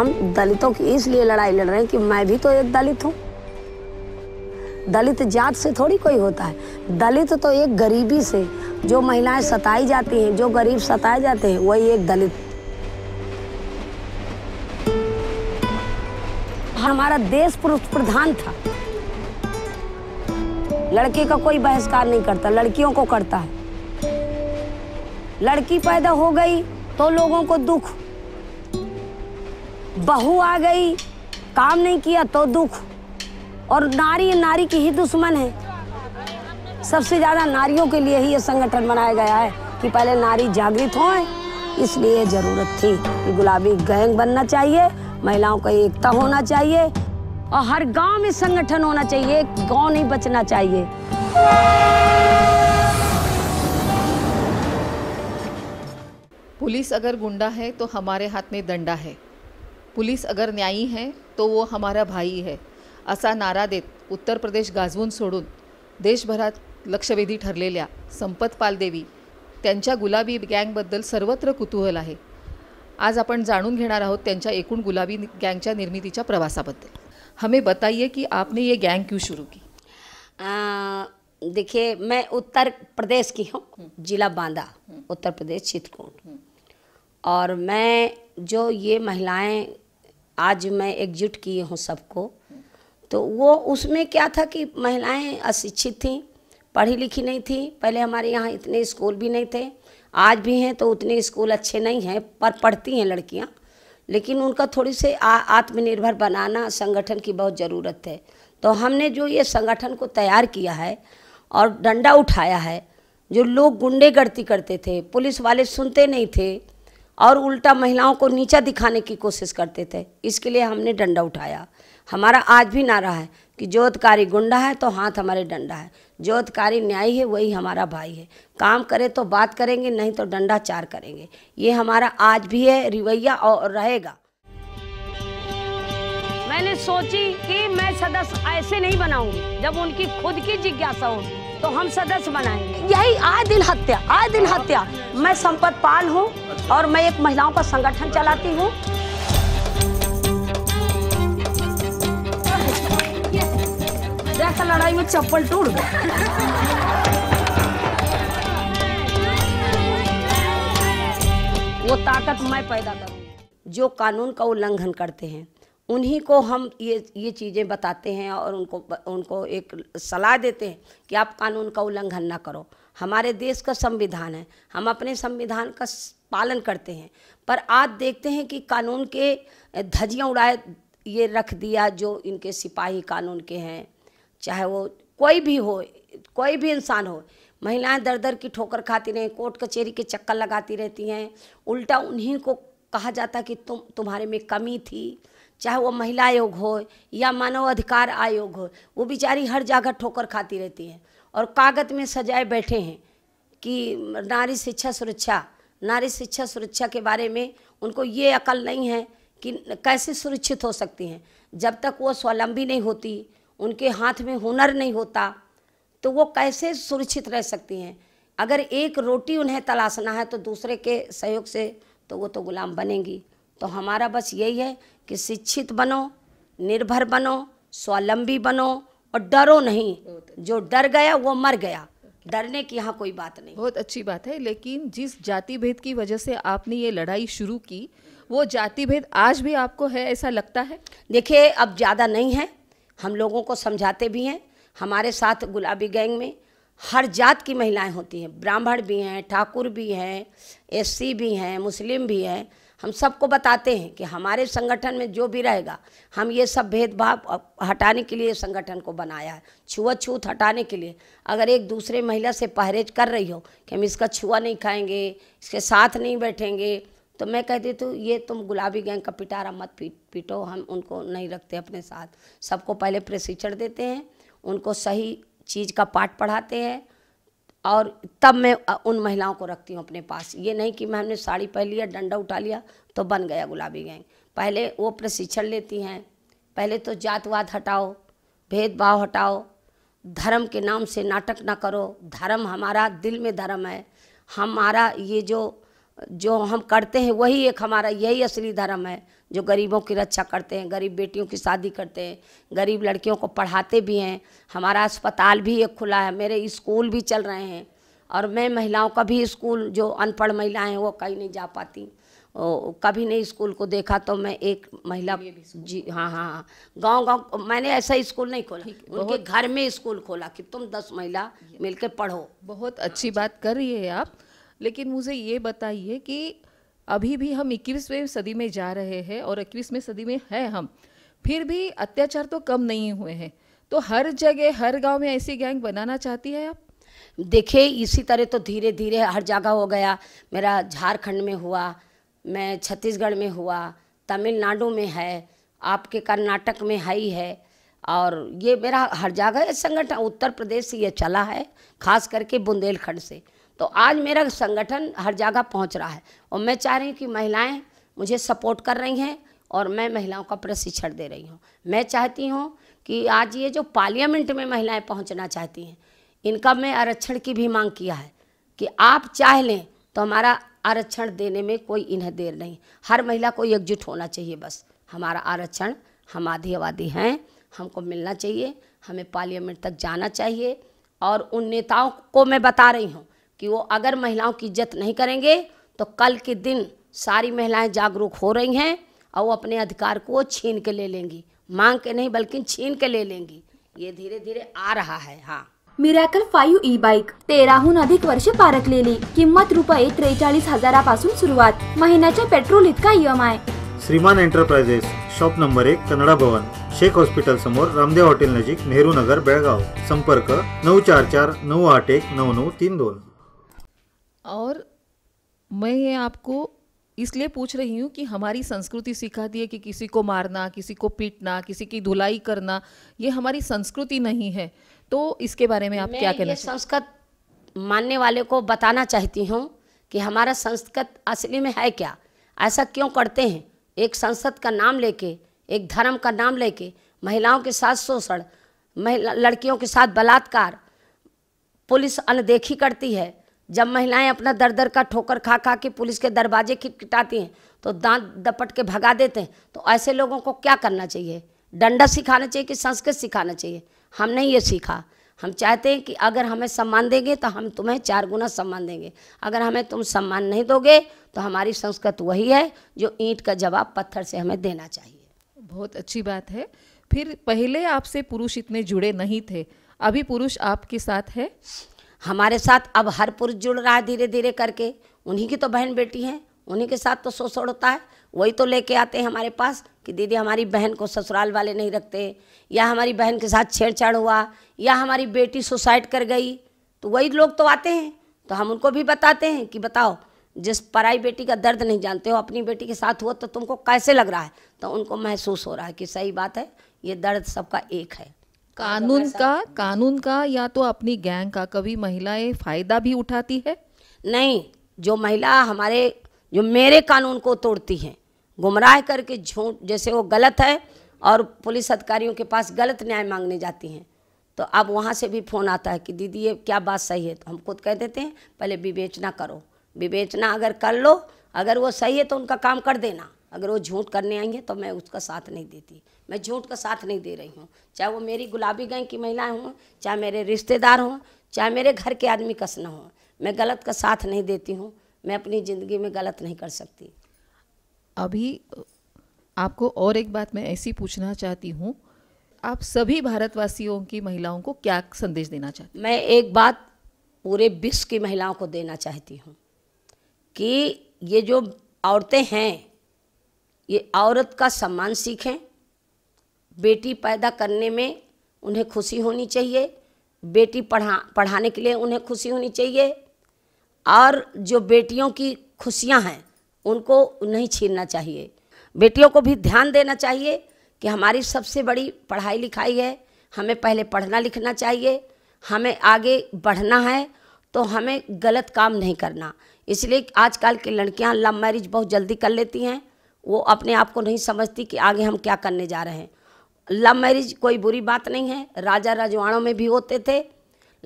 हम दलितों की इसलिए लड़ाई लड़ रहे हैं कि मैं भी तो एक दलित हूँ दलित जात से थोड़ी कोई होता है दलित तो एक गरीबी से जो महिलाएं सताई जाती हैं जो गरीब सताए जाते हैं वही एक दलित हमारा देश पुरुष प्रधान था लड़के का कोई बहिष्कार नहीं करता लड़कियों को करता है लड़की पैदा हो गई तो लोगों को दुख बहू आ गई काम नहीं किया तो दुख और नारी नारी की ही दुश्मन है सबसे ज़्यादा नारियों के लिए ही ये संगठन बनाया गया है कि पहले नारी जागृत हो इसलिए ज़रूरत थी कि गुलाबी गैंग बनना चाहिए महिलाओं का एकता होना चाहिए और हर गांव में संगठन होना चाहिए गांव नहीं बचना चाहिए पुलिस अगर गुंडा है तो हमारे हाथ में दंडा है पुलिस अगर न्यायी है तो वो हमारा भाई है असा नारा देत उत्तर प्रदेश गाजवून सोडून देशभरात लक्षवेधी ठरलेल्या संपत पालदेवी त्यांच्या गुलाबी गँगबद्दल सर्वत्र कुतूहल आहे आज आपण जाणून घेणार आहोत त्यांच्या एकूण गुलाबी गँगच्या निर्मितीच्या प्रवासाबद्दल हमें बताइए कि आपने ये गैंग क्यों शुरू की देखिए मैं उत्तर प्रदेश की हूँ जिला बांदा हम्म। उत्तर प्रदेश चित्रकूट और मैं जो ये महिलाएं आज मैं एकजुट की हूँ सबको तो वो उसमें क्या था कि महिलाएं अशिक्षित थीं पढ़ी लिखी नहीं थी पहले हमारे यहाँ इतने स्कूल भी नहीं थे आज भी हैं तो उतने स्कूल अच्छे नहीं हैं पर पढ़ती हैं लड़कियाँ लेकिन उनका थोड़ी से आत्मनिर्भर बनाना संगठन की बहुत ज़रूरत है तो हमने जो ये संगठन को तैयार किया है और डंडा उठाया है जो लोग गुंडे गर्दी करते थे पुलिस वाले सुनते नहीं थे और उल्टा महिलाओं को नीचा दिखाने की कोशिश करते थे इसके लिए हमने डंडा उठाया हमारा आज भी नारा है कि जोधकारी गुंडा है तो हाथ हमारे डंडा है जोतकारी न्याय न्यायी है वही हमारा भाई है काम करे तो बात करेंगे नहीं तो डंडा चार करेंगे ये हमारा आज भी है रिवैया और रहेगा मैंने सोची कि मैं सदस्य ऐसे नहीं बनाऊंगी जब उनकी खुद की जिज्ञासा होगी तो हम सदस्य बनाएंगे यही आए दिन हत्या आए दिन हाँ। हत्या मैं संपत पाल हूँ अच्छा। और मैं एक महिलाओं का संगठन चलाती हूँ लड़ाई में चप्पल टूट गए वो ताकत मैं पैदा करूँ जो कानून का उल्लंघन करते हैं उन्हीं को हम ये ये चीज़ें बताते हैं और उनको उनको एक सलाह देते हैं कि आप कानून का उल्लंघन ना करो हमारे देश का संविधान है हम अपने संविधान का पालन करते हैं पर आज देखते हैं कि कानून के धजियाँ उड़ाए ये रख दिया जो इनके सिपाही कानून के हैं चाहे वो कोई भी हो कोई भी इंसान हो महिलाएं दर दर की ठोकर खाती रहें कोर्ट कचहरी के चक्कर लगाती रहती हैं उल्टा उन्हीं को कहा जाता कि तुम तुम्हारे में कमी थी चाहे वो महिला आयोग हो या मानव अधिकार आयोग हो वो बेचारी हर जगह ठोकर खाती रहती है और कागज में सजाए बैठे हैं कि नारी शिक्षा सुरक्षा नारी शिक्षा सुरक्षा के बारे में उनको ये अकल नहीं है कि कैसे सुरक्षित हो सकती हैं जब तक वो स्वावलंबी नहीं होती उनके हाथ में हुनर नहीं होता तो वो कैसे सुरक्षित रह सकती हैं अगर एक रोटी उन्हें तलाशना है तो दूसरे के सहयोग से तो वो तो गुलाम बनेंगी तो हमारा बस यही है कि शिक्षित बनो निर्भर बनो स्वावलंबी बनो और डरो नहीं जो डर गया वो मर गया डरने की यहाँ कोई बात नहीं बहुत अच्छी बात है लेकिन जिस जाति भेद की वजह से आपने ये लड़ाई शुरू की वो जाति भेद आज भी आपको है ऐसा लगता है देखिए अब ज़्यादा नहीं है हम लोगों को समझाते भी हैं हमारे साथ गुलाबी गैंग में हर जात की महिलाएं होती हैं ब्राह्मण भी हैं ठाकुर भी हैं एससी भी हैं मुस्लिम भी हैं हम सबको बताते हैं कि हमारे संगठन में जो भी रहेगा हम ये सब भेदभाव हटाने के लिए संगठन को बनाया है छुआ छूत हटाने के लिए अगर एक दूसरे महिला से पहरेज कर रही हो कि हम इसका छुआ नहीं खाएंगे इसके साथ नहीं बैठेंगे तो मैं कहती थी ये तुम गुलाबी गैंग का पिटारा मत पीट पीटो हम उनको नहीं रखते अपने साथ सबको पहले प्रशिक्षण देते हैं उनको सही चीज़ का पाठ पढ़ाते हैं और तब मैं उन महिलाओं को रखती हूँ अपने पास ये नहीं कि मैं हमने साड़ी पहन लिया डंडा उठा लिया तो बन गया गुलाबी गैंग पहले वो प्रशिक्षण लेती हैं पहले तो जातवाद हटाओ भेदभाव हटाओ धर्म के नाम से नाटक ना करो धर्म हमारा दिल में धर्म है हमारा ये जो जो हम करते हैं वही एक हमारा यही असली धर्म है जो गरीबों की रक्षा करते हैं गरीब बेटियों की शादी करते हैं गरीब लड़कियों को पढ़ाते भी हैं हमारा अस्पताल भी एक खुला है मेरे स्कूल भी चल रहे हैं और मैं महिलाओं का भी स्कूल जो अनपढ़ महिलाएं हैं वो कहीं नहीं जा पाती ओ, कभी नहीं स्कूल को देखा तो मैं एक महिला जी हाँ हाँ हाँ गाँव गाँव मैंने ऐसा स्कूल नहीं खोला उनके घर में स्कूल खोला कि तुम दस महिला मिलकर पढ़ो बहुत हाँ, अच्छी बात कर रही है आप लेकिन मुझे ये बताइए कि अभी भी हम इक्कीसवें सदी में जा रहे हैं और इक्कीसवें सदी में हैं हम फिर भी अत्याचार तो कम नहीं हुए हैं तो हर जगह हर गांव में ऐसी गैंग बनाना चाहती है आप देखिए इसी तरह तो धीरे धीरे हर जगह हो गया मेरा झारखंड में हुआ मैं छत्तीसगढ़ में हुआ तमिलनाडु में है आपके कर्नाटक में है ही है और ये मेरा हर जगह संगठन उत्तर प्रदेश से ये चला है खास करके बुंदेलखंड से तो आज मेरा संगठन हर जगह पहुंच रहा है और मैं चाह रही हूँ कि महिलाएं मुझे सपोर्ट कर रही हैं और मैं महिलाओं का प्रशिक्षण दे रही हूँ मैं चाहती हूँ कि आज ये जो पार्लियामेंट में महिलाएं पहुँचना चाहती हैं इनका मैं आरक्षण की भी मांग किया है कि आप चाह लें तो हमारा आरक्षण देने में कोई इन्हें देर नहीं हर महिला को एकजुट होना चाहिए बस हमारा आरक्षण हम आधीवादी आबादी हैं हमको मिलना चाहिए हमें पार्लियामेंट तक जाना चाहिए और उन नेताओं को मैं बता रही हूँ कि वो अगर महिलाओं की इज्जत नहीं करेंगे तो कल के दिन सारी महिलाएं जागरूक हो रही हैं और वो अपने अधिकार को छीन के ले लेंगी मांग के नहीं बल्कि छीन के ले लेंगी ये धीरे धीरे आ रहा है हाँ मिराकल फाइव ई बाइक तेरा हूँ अधिक वर्ष पारक कि पारखलेली त्रेचालीस रुपये पास शुरुआत महीना महिन्याच्या पेट्रोल इतका E M Shriman enterprises shop number एक कनाडा भवन शेख हॉस्पिटल समोर रामदेव हॉटेल नजीक नेहरू नगर बेलगाव संपर्क नऊ चार चार नऊ आठ एक नऊ नऊ तीन दोन और मैं ये आपको इसलिए पूछ रही हूँ कि हमारी संस्कृति सिखाती है कि किसी को मारना किसी को पीटना किसी की धुलाई करना ये हमारी संस्कृति नहीं है तो इसके बारे में आप क्या कहना संस्कृत मानने वाले को बताना चाहती हूँ कि हमारा संस्कृत असली में है क्या ऐसा क्यों करते हैं एक संसद का नाम लेके एक धर्म का नाम लेके महिलाओं के साथ शोषण महिला लड़कियों के साथ बलात्कार पुलिस अनदेखी करती है जब महिलाएं अपना दर दर का ठोकर खा खा के पुलिस के दरवाजे खिटखिटाती हैं तो दांत दपट के भगा देते हैं तो ऐसे लोगों को क्या करना चाहिए डंडा सिखाना चाहिए कि संस्कृत सिखाना चाहिए हमने ये सीखा हम चाहते हैं कि अगर हमें सम्मान देंगे तो हम तुम्हें चार गुना सम्मान देंगे अगर हमें तुम सम्मान नहीं दोगे तो हमारी संस्कृत वही है जो ईंट का जवाब पत्थर से हमें देना चाहिए बहुत अच्छी बात है फिर पहले आपसे पुरुष इतने जुड़े नहीं थे अभी पुरुष आपके साथ है हमारे साथ अब हर पुरुष जुड़ रहा है धीरे धीरे करके उन्हीं की तो बहन बेटी हैं उन्हीं के साथ तो शोषण होता है वही तो लेके आते हैं हमारे पास कि दीदी हमारी बहन को ससुराल वाले नहीं रखते या हमारी बहन के साथ छेड़छाड़ हुआ या हमारी बेटी सुसाइड कर गई तो वही लोग तो आते हैं तो हम उनको भी बताते हैं कि बताओ जिस पराई बेटी का दर्द नहीं जानते हो अपनी बेटी के साथ हुआ तो तुमको कैसे लग रहा है तो उनको महसूस हो रहा है कि सही बात है ये दर्द सबका एक है कानून का कानून का या तो अपनी गैंग का कभी महिलाएं फायदा भी उठाती है नहीं जो महिला हमारे जो मेरे कानून को तोड़ती हैं गुमराह करके झूठ जैसे वो गलत है और पुलिस अधिकारियों के पास गलत न्याय मांगने जाती हैं तो अब वहाँ से भी फ़ोन आता है कि दीदी ये क्या बात सही है तो हम खुद कह देते हैं पहले विवेचना करो विवेचना अगर कर लो अगर वो सही है तो उनका काम कर देना अगर वो झूठ करने आई है तो मैं उसका साथ नहीं देती मैं झूठ का साथ नहीं दे रही हूँ चाहे वो मेरी गुलाबी गैंग की महिलाएं हों चाहे मेरे रिश्तेदार हों चाहे मेरे घर के आदमी कस न हों मैं गलत का साथ नहीं देती हूँ मैं अपनी ज़िंदगी में गलत नहीं कर सकती अभी आपको और एक बात मैं ऐसी पूछना चाहती हूँ आप सभी भारतवासियों की महिलाओं को क्या संदेश देना चाहती मैं एक बात पूरे विश्व की महिलाओं को देना चाहती हूँ कि ये जो औरतें हैं ये औरत का सम्मान सीखें बेटी पैदा करने में उन्हें खुशी होनी चाहिए बेटी पढ़ा पढ़ाने के लिए उन्हें खुशी होनी चाहिए और जो बेटियों की खुशियां हैं उनको नहीं छीनना चाहिए बेटियों को भी ध्यान देना चाहिए कि हमारी सबसे बड़ी पढ़ाई लिखाई है हमें पहले पढ़ना लिखना चाहिए हमें आगे बढ़ना है तो हमें गलत काम नहीं करना इसलिए आजकल की लड़कियां लव मैरिज बहुत जल्दी कर लेती हैं वो अपने आप को नहीं समझती कि आगे हम क्या करने जा रहे हैं लव मैरिज कोई बुरी बात नहीं है राजा राजवाड़ों में भी होते थे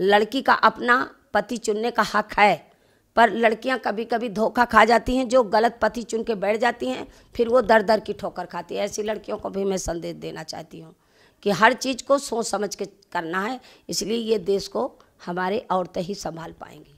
लड़की का अपना पति चुनने का हक है पर लड़कियां कभी कभी धोखा खा जाती हैं जो गलत पति चुन के बैठ जाती हैं फिर वो दर दर की ठोकर खाती है ऐसी लड़कियों को भी मैं संदेश देना चाहती हूँ कि हर चीज़ को सोच समझ के करना है इसलिए ये देश को हमारे औरतें ही संभाल पाएंगी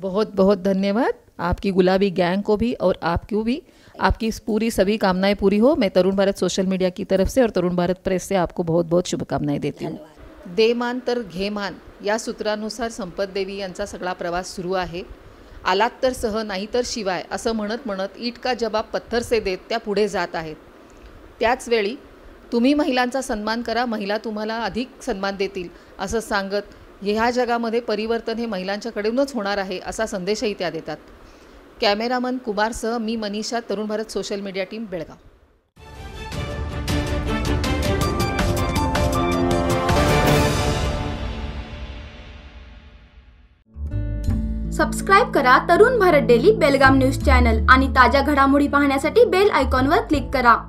बहुत बहुत धन्यवाद आपकी गुलाबी गैंग को भी और आपको भी आपकी पूरी सभी कामनाएं पूरी हो मैं तरुण भारत सोशल मीडिया की तरफ से और तरुण भारत प्रेस से आपको बहुत बहुत शुभकामनाएं देती हूँ मान तर मान या सूत्रानुसार संपत देवी यांचा सगळा प्रवास सुरू आहे आलात तर सह नाही तर शिवाय असं म्हणत म्हणत ईट का जबाब पत्थर से देत त्या पुढे जात आहेत त्याचवेळी तुम्ही महिलांचा सन्मान करा महिला तुम्हाला अधिक सन्मान देतील असं सांगत ह्या जगामध्ये परिवर्तन हे महिलांच्याकडूनच होणार आहे असा संदेशही त्या देतात कॅमेरामन कुमारसह मी Manisha Tarun Bharat social media team Belgaum subscribe करा Tarun Bharat daily Belgaum news channel आणि ताज्या घडामोडी पाहण्यासाठी बेल आयकॉनवर क्लिक करा